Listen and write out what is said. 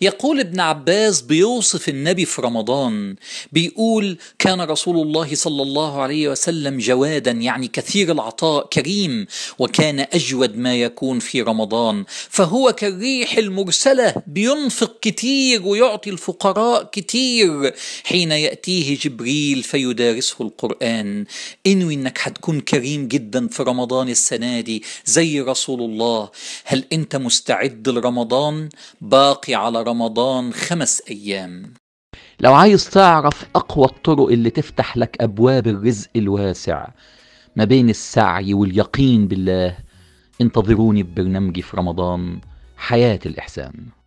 يقول ابن عباس بيوصف النبي في رمضان بيقول كان رسول الله صلى الله عليه وسلم جوادا يعني كثير العطاء كريم وكان اجود ما يكون في رمضان فهو كالريح المرسله بينفق كتير ويعطي الفقراء كتير حين ياتيه جبريل فيدارسه القران انوي انك هتكون كريم جدا في رمضان السنه دي زي رسول الله هل انت مستعد لرمضان باقي على رمضان خمس أيام لو عايز تعرف أقوى الطرق اللي تفتح لك أبواب الرزق الواسع ما بين السعي واليقين بالله انتظروني ببرنامجي في رمضان حياة الإحسان